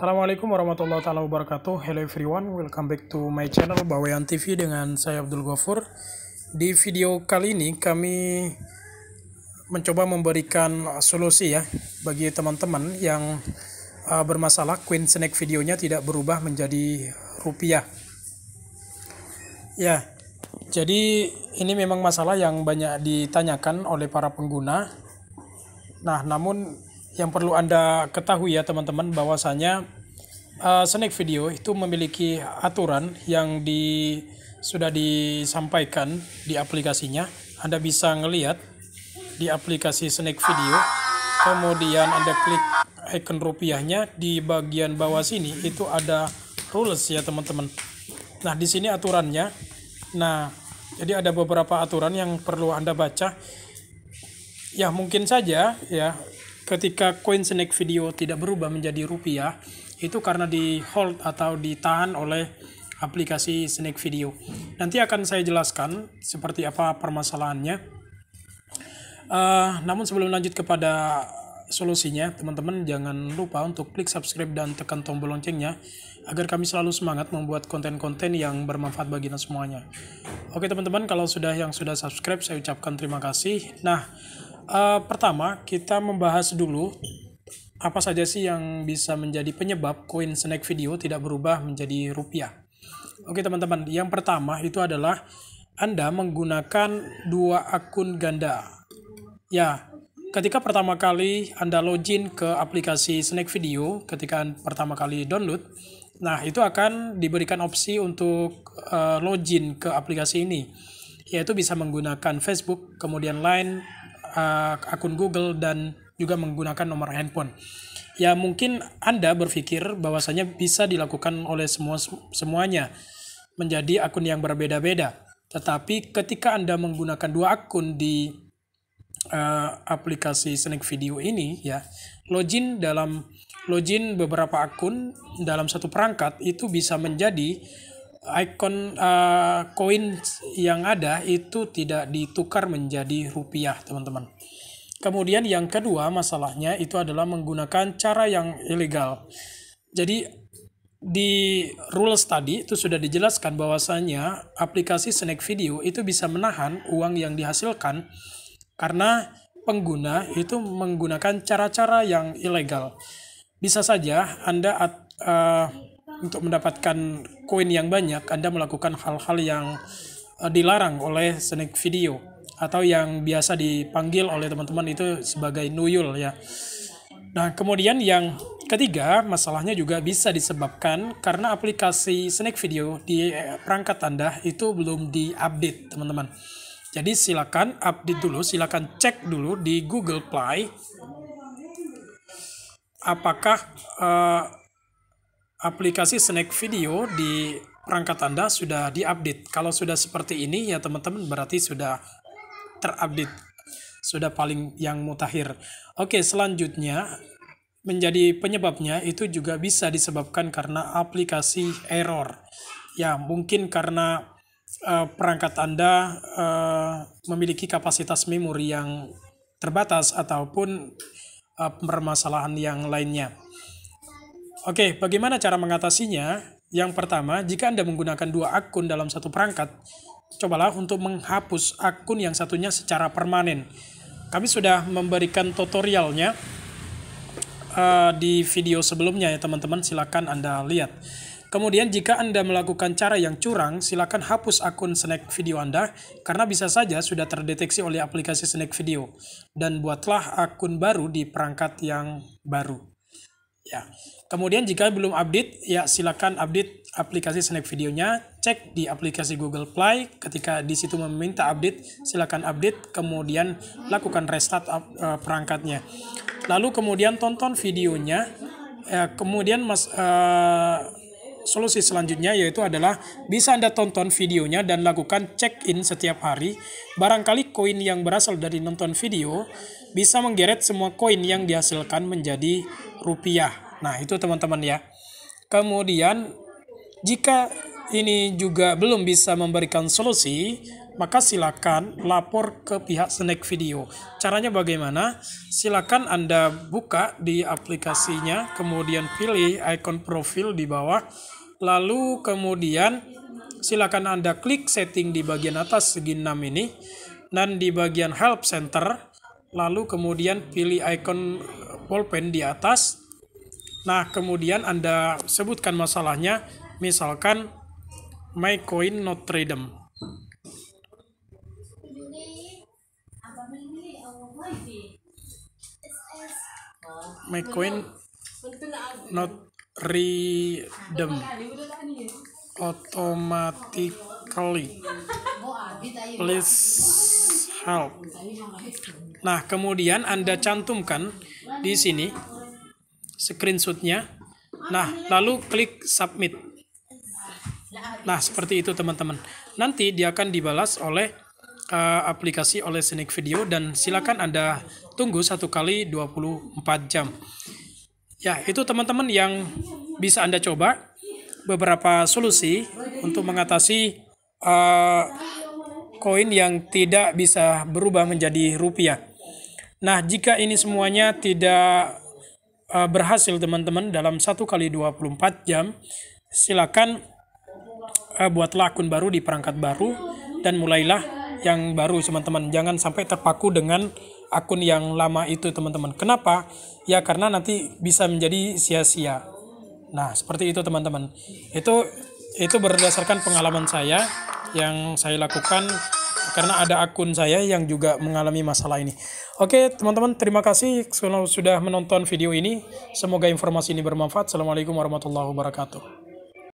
Assalamualaikum warahmatullahi taala wabarakatuh. Hello everyone, welcome back to my channel Bawean TV dengan saya Abdul Ghafur. Di video kali ini kami mencoba memberikan solusi ya bagi teman-teman yang uh, bermasalah Queen Snake videonya tidak berubah menjadi rupiah. Ya. Jadi ini memang masalah yang banyak ditanyakan oleh para pengguna. Nah, namun yang perlu Anda ketahui ya teman-teman bahwasanya uh, eh, Snack Video itu memiliki aturan yang di sudah disampaikan di aplikasinya. Anda bisa melihat di aplikasi Snack Video. Kemudian Anda klik icon rupiahnya di bagian bawah sini itu ada rules ya teman-teman. Nah, di sini aturannya. Nah, jadi ada beberapa aturan yang perlu Anda baca. Ya, mungkin saja ya ketika koin snake video tidak berubah menjadi rupiah itu karena di hold atau ditahan oleh aplikasi snake video nanti akan saya jelaskan seperti apa permasalahannya uh, namun sebelum lanjut kepada solusinya teman-teman jangan lupa untuk klik subscribe dan tekan tombol loncengnya agar kami selalu semangat membuat konten-konten yang bermanfaat bagi kita semuanya oke teman-teman kalau sudah yang sudah subscribe saya ucapkan terima kasih nah uh, pertama kita membahas dulu apa saja sih yang bisa menjadi penyebab koin snack video tidak berubah menjadi rupiah. Oke teman-teman, yang pertama itu adalah Anda menggunakan dua akun ganda. Ya, ketika pertama kali Anda login ke aplikasi Snack Video, ketika pertama kali download, nah itu akan diberikan opsi untuk uh, login ke aplikasi ini, yaitu bisa menggunakan Facebook, kemudian Line, uh, akun Google dan juga menggunakan nomor handphone. Ya mungkin Anda berpikir bahwasanya bisa dilakukan oleh semua semuanya menjadi akun yang berbeda-beda. Tetapi ketika Anda menggunakan dua akun di uh, aplikasi Snake Video ini ya, login dalam login beberapa akun dalam satu perangkat itu bisa menjadi icon uh, yang ada itu tidak ditukar menjadi rupiah, teman-teman. Kemudian yang kedua masalahnya itu adalah menggunakan cara yang ilegal. Jadi di rules tadi itu sudah dijelaskan bahwasanya aplikasi Snack Video itu bisa menahan uang yang dihasilkan karena pengguna itu menggunakan cara-cara yang ilegal. Bisa saja Anda at, uh, untuk mendapatkan koin yang banyak, Anda melakukan hal-hal yang eh, dilarang oleh snake video atau yang biasa dipanggil oleh teman-teman itu sebagai nuyul ya. Nah, kemudian yang ketiga, masalahnya juga bisa disebabkan karena aplikasi Snake Video di eh, perangkat Anda itu belum di-update, teman-teman. Jadi silakan update dulu, silakan cek dulu di Google Play apakah uh, aplikasi Snack Video di perangkat Anda sudah diupdate. Kalau sudah seperti ini ya teman-teman berarti sudah terupdate. Sudah paling yang mutakhir. Oke, selanjutnya menjadi penyebabnya itu juga bisa disebabkan karena aplikasi error. Ya, mungkin karena uh, perangkat Anda uh, memiliki kapasitas memori yang terbatas ataupun uh, permasalahan yang lainnya. Oke, bagaimana cara mengatasinya? Yang pertama, jika Anda menggunakan dua akun dalam satu perangkat, cobalah untuk menghapus akun yang satunya secara permanen. Kami sudah memberikan tutorialnya uh, di video sebelumnya ya teman-teman, silakan Anda lihat. Kemudian jika Anda melakukan cara yang curang, silakan hapus akun snack video Anda karena bisa saja sudah terdeteksi oleh aplikasi snack video dan buatlah akun baru di perangkat yang baru. Ya. Kemudian jika belum update, ya silakan update aplikasi Snack Videonya. Cek di aplikasi Google Play. Ketika di situ meminta update, silakan update. Kemudian lakukan restart uh, perangkatnya. Lalu kemudian tonton videonya. Ya, kemudian mas uh, solusi selanjutnya yaitu adalah bisa Anda tonton videonya dan lakukan check-in setiap hari. Barangkali koin yang berasal dari nonton video bisa menggeret semua koin yang dihasilkan menjadi rupiah. Nah, itu teman-teman ya. Kemudian, jika ini juga belum bisa memberikan solusi, maka silakan lapor ke pihak Snack Video. Caranya bagaimana? Silakan Anda buka di aplikasinya, kemudian pilih icon profil di bawah, lalu kemudian silakan Anda klik setting di bagian atas segi 6 ini, dan di bagian help center, lalu kemudian pilih icon eh, pulpen di atas. Nah, kemudian Anda sebutkan masalahnya, misalkan my coin not tradable McQueen not redeem automatically please help nah kemudian anda cantumkan di sini screenshotnya nah lalu klik submit nah seperti itu teman-teman nanti dia akan dibalas oleh uh, aplikasi oleh Scenic Video dan silakan anda tunggu satu kali 24 jam. Ya, itu teman-teman yang bisa Anda coba beberapa solusi untuk mengatasi eh, koin uh, yang tidak bisa berubah menjadi rupiah. Nah, jika ini semuanya tidak uh, berhasil teman-teman dalam satu kali 24 jam, silakan uh, buatlah akun baru di perangkat baru dan mulailah yang baru teman-teman. Jangan sampai terpaku dengan akun yang lama itu teman-teman. Kenapa? Ya karena nanti bisa menjadi sia-sia. Nah, seperti itu teman-teman. Itu itu berdasarkan pengalaman saya yang saya lakukan karena ada akun saya yang juga mengalami masalah ini. Oke, teman-teman, terima kasih sudah menonton video ini. Semoga informasi ini bermanfaat. Assalamualaikum warahmatullahi wabarakatuh.